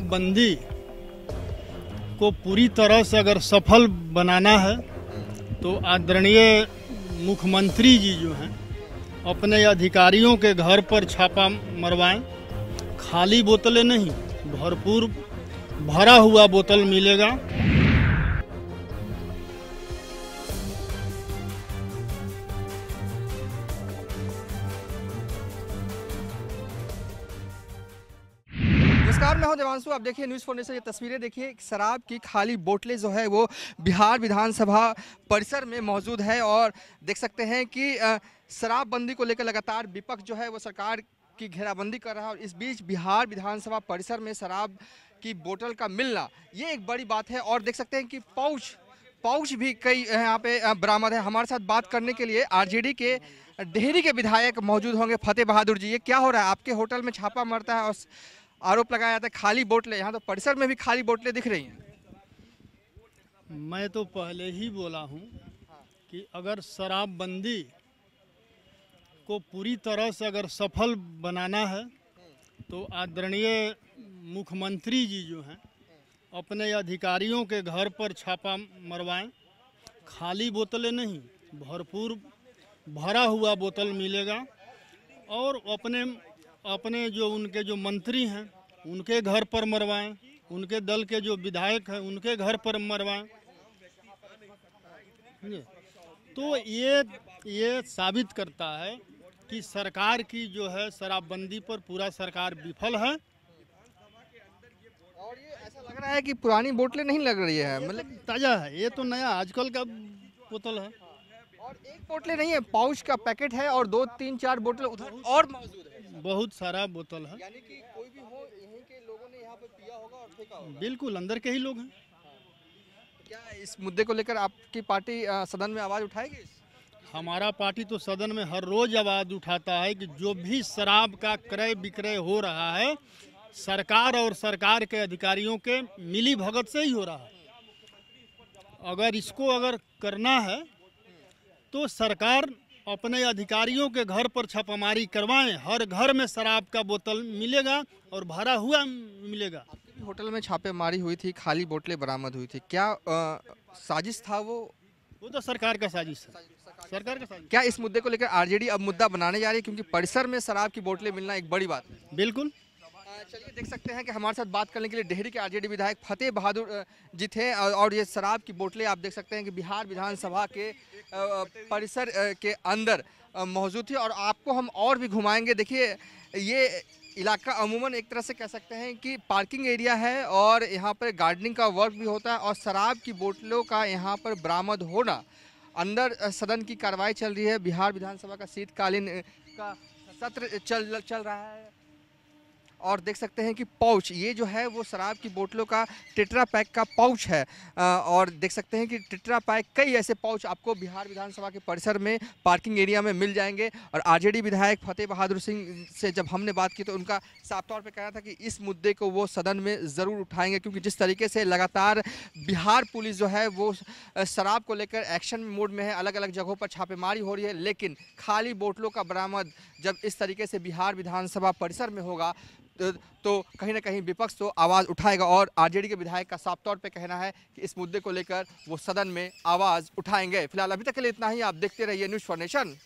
शराबबंदी को पूरी तरह से अगर सफल बनाना है तो आदरणीय मुख्यमंत्री जी जो हैं अपने अधिकारियों के घर पर छापा मरवाएं खाली बोतलें नहीं भरपूर भरा हुआ बोतल मिलेगा नमस्कार मैं हूं देवांशु आप देखिए न्यूज़ फोर्ने से ये तस्वीरें देखिए शराब की खाली बोतलें जो है वो बिहार विधानसभा परिसर में मौजूद है और देख सकते हैं कि शराबबंदी को लेकर लगातार विपक्ष जो है वो सरकार की घेराबंदी कर रहा है और इस बीच बिहार विधानसभा परिसर में शराब की बोतल का मिलना ये एक बड़ी बात है और देख सकते हैं कि पाउच पाउच भी कई यहाँ पे बरामद है हमारे साथ बात करने के लिए आरजेडी के डेहरी के विधायक मौजूद होंगे फतेह बहादुर जी ये क्या हो रहा है आपके होटल में छापा मरता है और आरोप लगाया जाता है खाली बोटले यहाँ तो परिसर में भी खाली बोटले दिख रही हैं मैं तो पहले ही बोला हूँ कि अगर शराबबंदी को पूरी तरह से अगर सफल बनाना है तो आदरणीय मुख्यमंत्री जी जो हैं अपने अधिकारियों के घर पर छापा मरवाएं खाली बोतलें नहीं भरपूर भरा हुआ बोतल मिलेगा और अपने अपने जो उनके जो मंत्री हैं उनके घर पर मरवाएं उनके दल के जो विधायक हैं उनके घर पर मरवाएं तो ये ये साबित करता है कि सरकार की जो है शराबबंदी पर पूरा सरकार विफल है और ये ऐसा लग रहा है कि पुरानी बोतलें नहीं लग रही है मतलब तो ताज़ा है ये तो नया आजकल का बोतल है और एक बोतलें नहीं है पाउच का पैकेट है और दो तीन चार बोतल उधर और मौजूद है बहुत सारा बोतल है यानी कि कोई भी हो यहीं के लोगों ने यहाँ पे पिया होगा और फेंका होगा बिल्कुल अंदर के ही लोग हैं हाँ। क्या इस मुद्दे को लेकर आपकी पार्टी सदन में आवाज़ उठाएगी हमारा पार्टी तो सदन में हर रोज आवाज़ उठाता है कि जो भी शराब का क्रय विक्रय हो रहा है सरकार और सरकार के अधिकारियों के मिली भगत से ही हो रहा है अगर इसको अगर करना है तो सरकार अपने अधिकारियों के घर पर छापामारी करवाएं हर घर में शराब का बोतल मिलेगा और भरा हुआ मिलेगा होटल में छापेमारी हुई थी खाली बोतलें बरामद हुई थी क्या आ, साजिश था वो वो तो सरकार का साजिश था सरकार का साजिश क्या इस मुद्दे को लेकर आरजेडी अब मुद्दा बनाने जा रही है क्योंकि परिसर में शराब की बोतलें मिलना एक बड़ी बात है बिल्कुल चलिए देख सकते हैं कि हमारे साथ बात करने के लिए डेहरी के आरजेडी विधायक फतेह बहादुर जी थे और ये शराब की बोतलें आप देख सकते हैं कि बिहार विधानसभा के परिसर के अंदर मौजूद थी और आपको हम और भी घुमाएंगे देखिए ये इलाका अमूमन एक तरह से कह सकते हैं कि पार्किंग एरिया है और यहाँ पर गार्डनिंग का वर्क भी होता है और शराब की बोतलों का यहाँ पर बरामद होना अंदर सदन की कार्रवाई चल रही है बिहार विधानसभा का शीतकालीन का सत्र चल चल रहा है और देख सकते हैं कि पाउच ये जो है वो शराब की बोतलों का टेट्रा पैक का पाउच है और देख सकते हैं कि टेट्रा पैक कई ऐसे पाउच आपको बिहार विधानसभा के परिसर में पार्किंग एरिया में मिल जाएंगे और आरजेडी विधायक फतेह बहादुर सिंह से जब हमने बात की तो उनका साफ तौर पर कहना था कि इस मुद्दे को वो सदन में ज़रूर उठाएंगे क्योंकि जिस तरीके से लगातार बिहार पुलिस जो है वो शराब को लेकर एक्शन मोड में है अलग अलग जगहों पर छापेमारी हो रही है लेकिन खाली बोतलों का बरामद जब इस तरीके से बिहार विधानसभा परिसर में होगा तो कहीं ना कहीं विपक्ष तो आवाज़ उठाएगा और आरजेडी के विधायक का साफ तौर पर कहना है कि इस मुद्दे को लेकर वो सदन में आवाज़ उठाएंगे फिलहाल अभी तक के लिए इतना ही आप देखते रहिए न्यूज़ फॉर नेशन